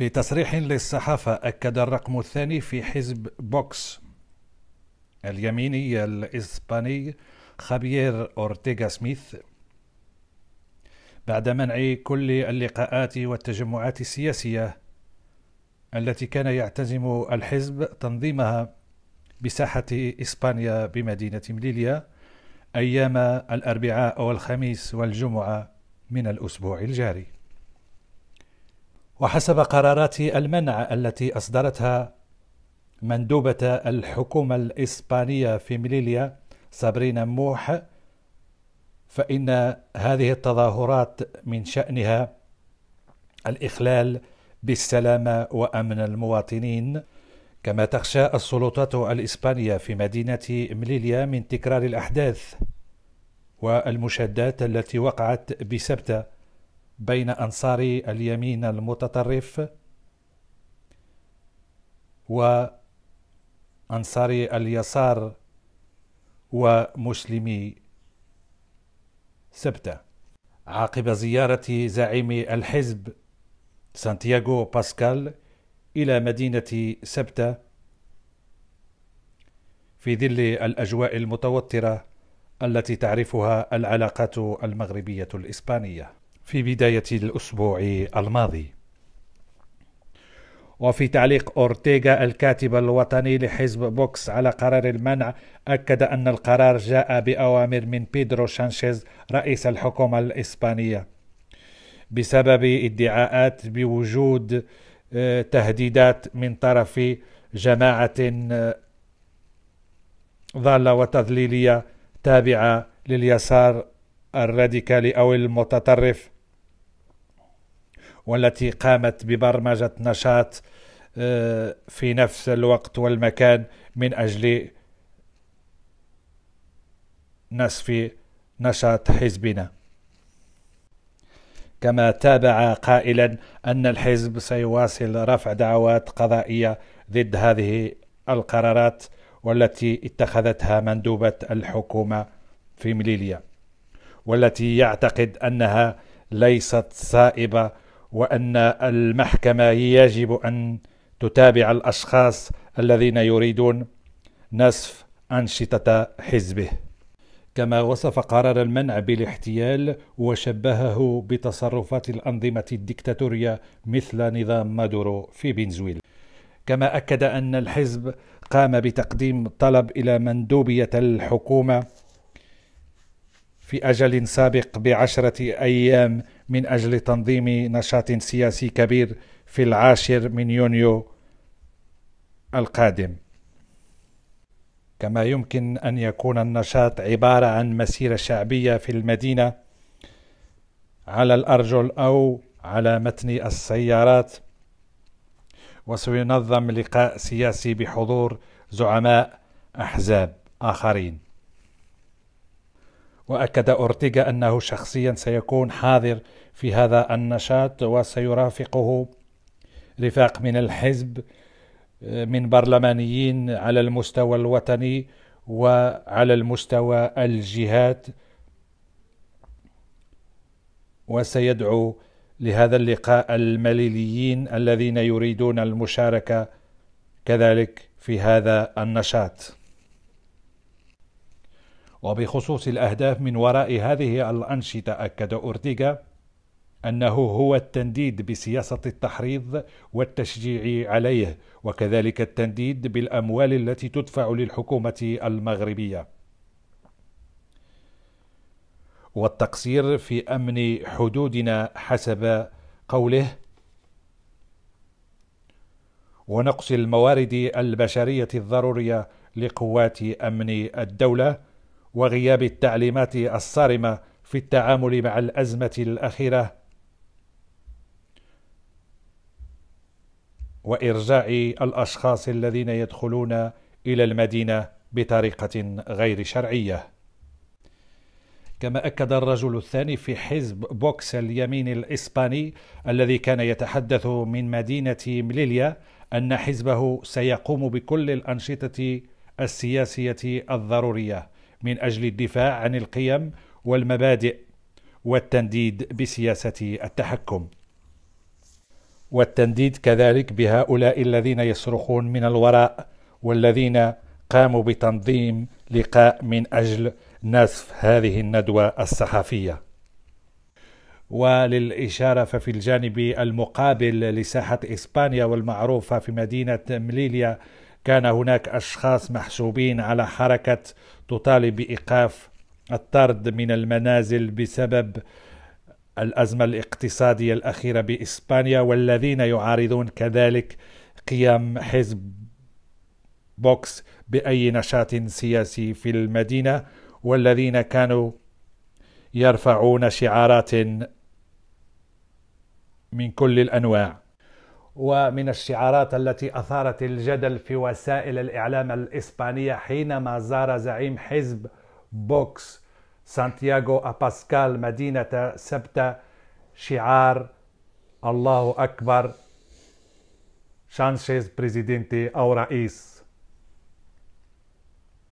في تصريح للصحافة أكد الرقم الثاني في حزب بوكس اليميني الإسباني خبير أورتيغا سميث بعد منع كل اللقاءات والتجمعات السياسية التي كان يعتزم الحزب تنظيمها بساحة إسبانيا بمدينة مليليا أيام الأربعاء والخميس والجمعة من الأسبوع الجاري وحسب قرارات المنع التي أصدرتها مندوبة الحكومة الإسبانية في مليليا سابرينا موح فإن هذه التظاهرات من شأنها الإخلال بالسلامة وأمن المواطنين كما تخشى السلطات الإسبانية في مدينة مليليا من تكرار الأحداث والمشادات التي وقعت بسبتة بين أنصار اليمين المتطرف وأنصار اليسار ومسلمي سبتة عقب زيارة زعيم الحزب سانتياغو باسكال إلى مدينة سبتة في ظل الأجواء المتوترة التي تعرفها العلاقات المغربية الإسبانية في بداية الأسبوع الماضي وفي تعليق أورتيغا الكاتب الوطني لحزب بوكس على قرار المنع أكد أن القرار جاء بأوامر من بيدرو شانشيز رئيس الحكومة الإسبانية بسبب ادعاءات بوجود آه، تهديدات من طرف جماعة آه، ضالة وتضليلية تابعة لليسار الراديكالي أو المتطرف والتي قامت ببرمجة نشاط آه، في نفس الوقت والمكان من أجل نسف نشاط حزبنا كما تابع قائلا أن الحزب سيواصل رفع دعوات قضائية ضد هذه القرارات والتي اتخذتها مندوبة الحكومة في مليليا والتي يعتقد أنها ليست صائبة وأن المحكمة يجب أن تتابع الأشخاص الذين يريدون نصف أنشطة حزبه كما وصف قرار المنع بالاحتيال وشبهه بتصرفات الأنظمة الدكتاتورية مثل نظام مادورو في فنزويلا كما أكد أن الحزب قام بتقديم طلب إلى مندوبية الحكومة في أجل سابق بعشرة أيام من أجل تنظيم نشاط سياسي كبير في العاشر من يونيو القادم كما يمكن أن يكون النشاط عبارة عن مسيرة شعبية في المدينة على الأرجل أو على متن السيارات وسينظم لقاء سياسي بحضور زعماء أحزاب آخرين وأكد أورتيغا أنه شخصيا سيكون حاضر في هذا النشاط وسيرافقه رفاق من الحزب من برلمانيين على المستوى الوطني وعلى المستوى الجهات وسيدعو لهذا اللقاء المليليين الذين يريدون المشاركه كذلك في هذا النشاط وبخصوص الأهداف من وراء هذه الأنشطة أكد أورتيغا أنه هو التنديد بسياسة التحريض والتشجيع عليه وكذلك التنديد بالأموال التي تدفع للحكومة المغربية والتقصير في أمن حدودنا حسب قوله ونقص الموارد البشرية الضرورية لقوات أمن الدولة وغياب التعليمات الصارمه في التعامل مع الازمه الاخيره وارجاع الاشخاص الذين يدخلون الى المدينه بطريقه غير شرعيه كما اكد الرجل الثاني في حزب بوكس اليمين الاسباني الذي كان يتحدث من مدينه مليليا ان حزبه سيقوم بكل الانشطه السياسيه الضروريه من أجل الدفاع عن القيم والمبادئ والتنديد بسياسة التحكم والتنديد كذلك بهؤلاء الذين يصرخون من الوراء والذين قاموا بتنظيم لقاء من أجل نسف هذه الندوة الصحفية وللإشارة ففي الجانب المقابل لساحة إسبانيا والمعروفة في مدينة مليليا كان هناك أشخاص محسوبين على حركة تطالب بإيقاف الطرد من المنازل بسبب الأزمة الاقتصادية الأخيرة بإسبانيا والذين يعارضون كذلك قيام حزب بوكس بأي نشاط سياسي في المدينة والذين كانوا يرفعون شعارات من كل الأنواع ومن الشعارات التي اثارت الجدل في وسائل الاعلام الاسبانيه حينما زار زعيم حزب بوكس سانتياغو اباسكال مدينه سبتة شعار الله اكبر شانشيز بريزيدنتي او رئيس